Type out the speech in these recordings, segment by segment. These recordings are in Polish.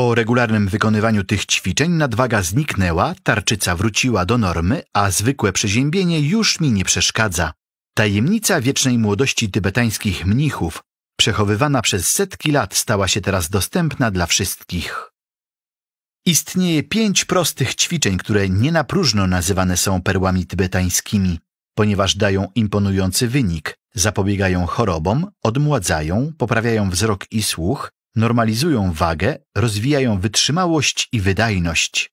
Po regularnym wykonywaniu tych ćwiczeń nadwaga zniknęła, tarczyca wróciła do normy, a zwykłe przeziębienie już mi nie przeszkadza. Tajemnica wiecznej młodości tybetańskich mnichów, przechowywana przez setki lat, stała się teraz dostępna dla wszystkich. Istnieje pięć prostych ćwiczeń, które nie na próżno nazywane są perłami tybetańskimi, ponieważ dają imponujący wynik, zapobiegają chorobom, odmładzają, poprawiają wzrok i słuch, normalizują wagę, rozwijają wytrzymałość i wydajność.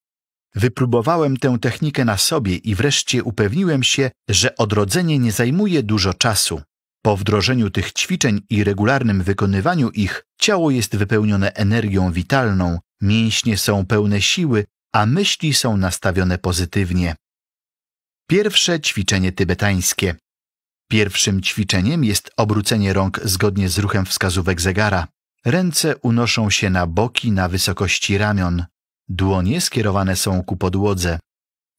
Wypróbowałem tę technikę na sobie i wreszcie upewniłem się, że odrodzenie nie zajmuje dużo czasu. Po wdrożeniu tych ćwiczeń i regularnym wykonywaniu ich, ciało jest wypełnione energią witalną, mięśnie są pełne siły, a myśli są nastawione pozytywnie. Pierwsze ćwiczenie tybetańskie. Pierwszym ćwiczeniem jest obrócenie rąk zgodnie z ruchem wskazówek zegara. Ręce unoszą się na boki na wysokości ramion. Dłonie skierowane są ku podłodze.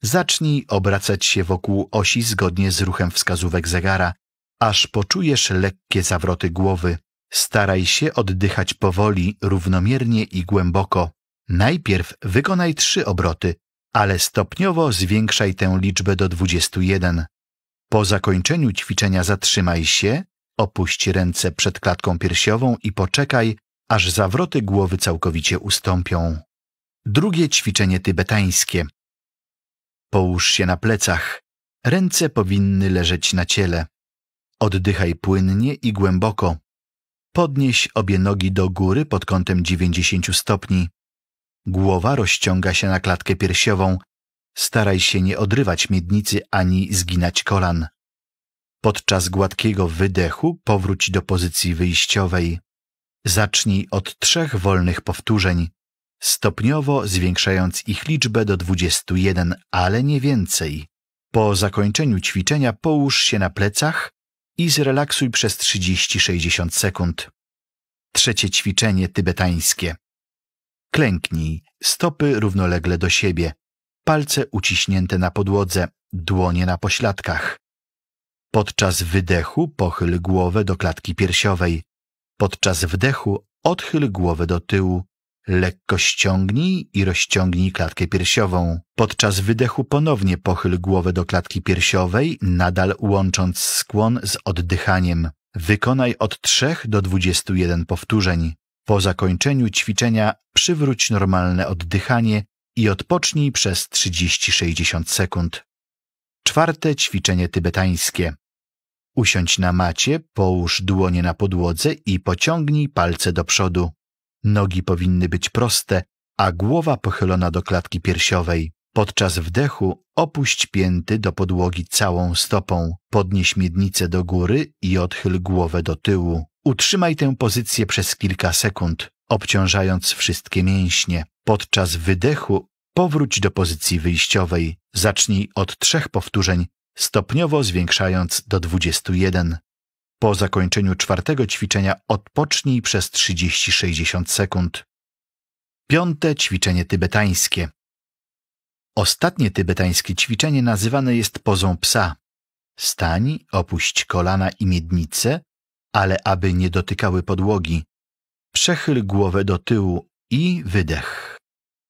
Zacznij obracać się wokół osi zgodnie z ruchem wskazówek zegara, aż poczujesz lekkie zawroty głowy. Staraj się oddychać powoli, równomiernie i głęboko. Najpierw wykonaj trzy obroty, ale stopniowo zwiększaj tę liczbę do 21. Po zakończeniu ćwiczenia zatrzymaj się Opuść ręce przed klatką piersiową i poczekaj, aż zawroty głowy całkowicie ustąpią. Drugie ćwiczenie tybetańskie. Połóż się na plecach. Ręce powinny leżeć na ciele. Oddychaj płynnie i głęboko. Podnieś obie nogi do góry pod kątem 90 stopni. Głowa rozciąga się na klatkę piersiową. Staraj się nie odrywać miednicy ani zginać kolan. Podczas gładkiego wydechu powróć do pozycji wyjściowej. Zacznij od trzech wolnych powtórzeń, stopniowo zwiększając ich liczbę do 21, ale nie więcej. Po zakończeniu ćwiczenia połóż się na plecach i zrelaksuj przez 30-60 sekund. Trzecie ćwiczenie tybetańskie. Klęknij, stopy równolegle do siebie, palce uciśnięte na podłodze, dłonie na pośladkach. Podczas wydechu pochyl głowę do klatki piersiowej. Podczas wdechu odchyl głowę do tyłu. Lekko ściągnij i rozciągnij klatkę piersiową. Podczas wydechu ponownie pochyl głowę do klatki piersiowej, nadal łącząc skłon z oddychaniem. Wykonaj od 3 do 21 powtórzeń. Po zakończeniu ćwiczenia przywróć normalne oddychanie i odpocznij przez 30-60 sekund. Czwarte ćwiczenie tybetańskie. Usiądź na macie, połóż dłonie na podłodze i pociągnij palce do przodu. Nogi powinny być proste, a głowa pochylona do klatki piersiowej. Podczas wdechu opuść pięty do podłogi całą stopą. Podnieś miednicę do góry i odchyl głowę do tyłu. Utrzymaj tę pozycję przez kilka sekund, obciążając wszystkie mięśnie. Podczas wydechu powróć do pozycji wyjściowej. Zacznij od trzech powtórzeń stopniowo zwiększając do 21. Po zakończeniu czwartego ćwiczenia odpocznij przez 30-60 sekund. Piąte ćwiczenie tybetańskie. Ostatnie tybetańskie ćwiczenie nazywane jest pozą psa. Stań, opuść kolana i miednicę, ale aby nie dotykały podłogi. Przechyl głowę do tyłu i wydech.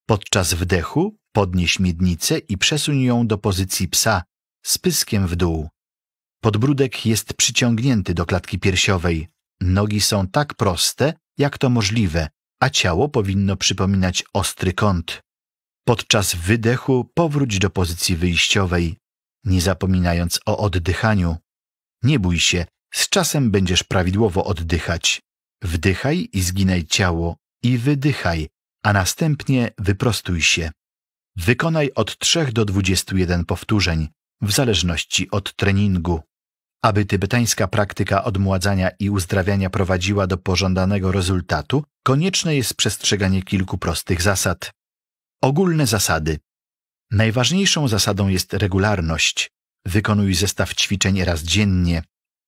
Podczas wdechu podnieś miednicę i przesuń ją do pozycji psa, z pyskiem w dół. Podbródek jest przyciągnięty do klatki piersiowej. Nogi są tak proste, jak to możliwe, a ciało powinno przypominać ostry kąt. Podczas wydechu powróć do pozycji wyjściowej, nie zapominając o oddychaniu. Nie bój się, z czasem będziesz prawidłowo oddychać. Wdychaj i zginaj ciało i wydychaj, a następnie wyprostuj się. Wykonaj od 3 do 21 powtórzeń w zależności od treningu. Aby tybetańska praktyka odmładzania i uzdrawiania prowadziła do pożądanego rezultatu, konieczne jest przestrzeganie kilku prostych zasad. Ogólne zasady. Najważniejszą zasadą jest regularność. Wykonuj zestaw ćwiczeń raz dziennie.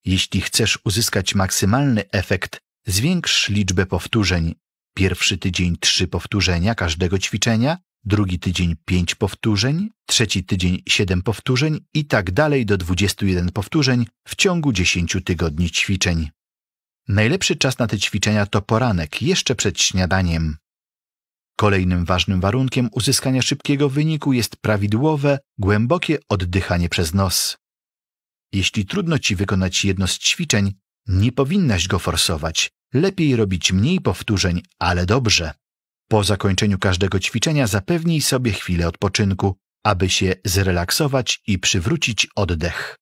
Jeśli chcesz uzyskać maksymalny efekt, zwiększ liczbę powtórzeń. Pierwszy tydzień trzy powtórzenia każdego ćwiczenia, drugi tydzień 5 powtórzeń, trzeci tydzień 7 powtórzeń i tak dalej do 21 powtórzeń w ciągu 10 tygodni ćwiczeń. Najlepszy czas na te ćwiczenia to poranek, jeszcze przed śniadaniem. Kolejnym ważnym warunkiem uzyskania szybkiego wyniku jest prawidłowe, głębokie oddychanie przez nos. Jeśli trudno ci wykonać jedno z ćwiczeń, nie powinnaś go forsować. Lepiej robić mniej powtórzeń, ale dobrze. Po zakończeniu każdego ćwiczenia zapewnij sobie chwilę odpoczynku, aby się zrelaksować i przywrócić oddech.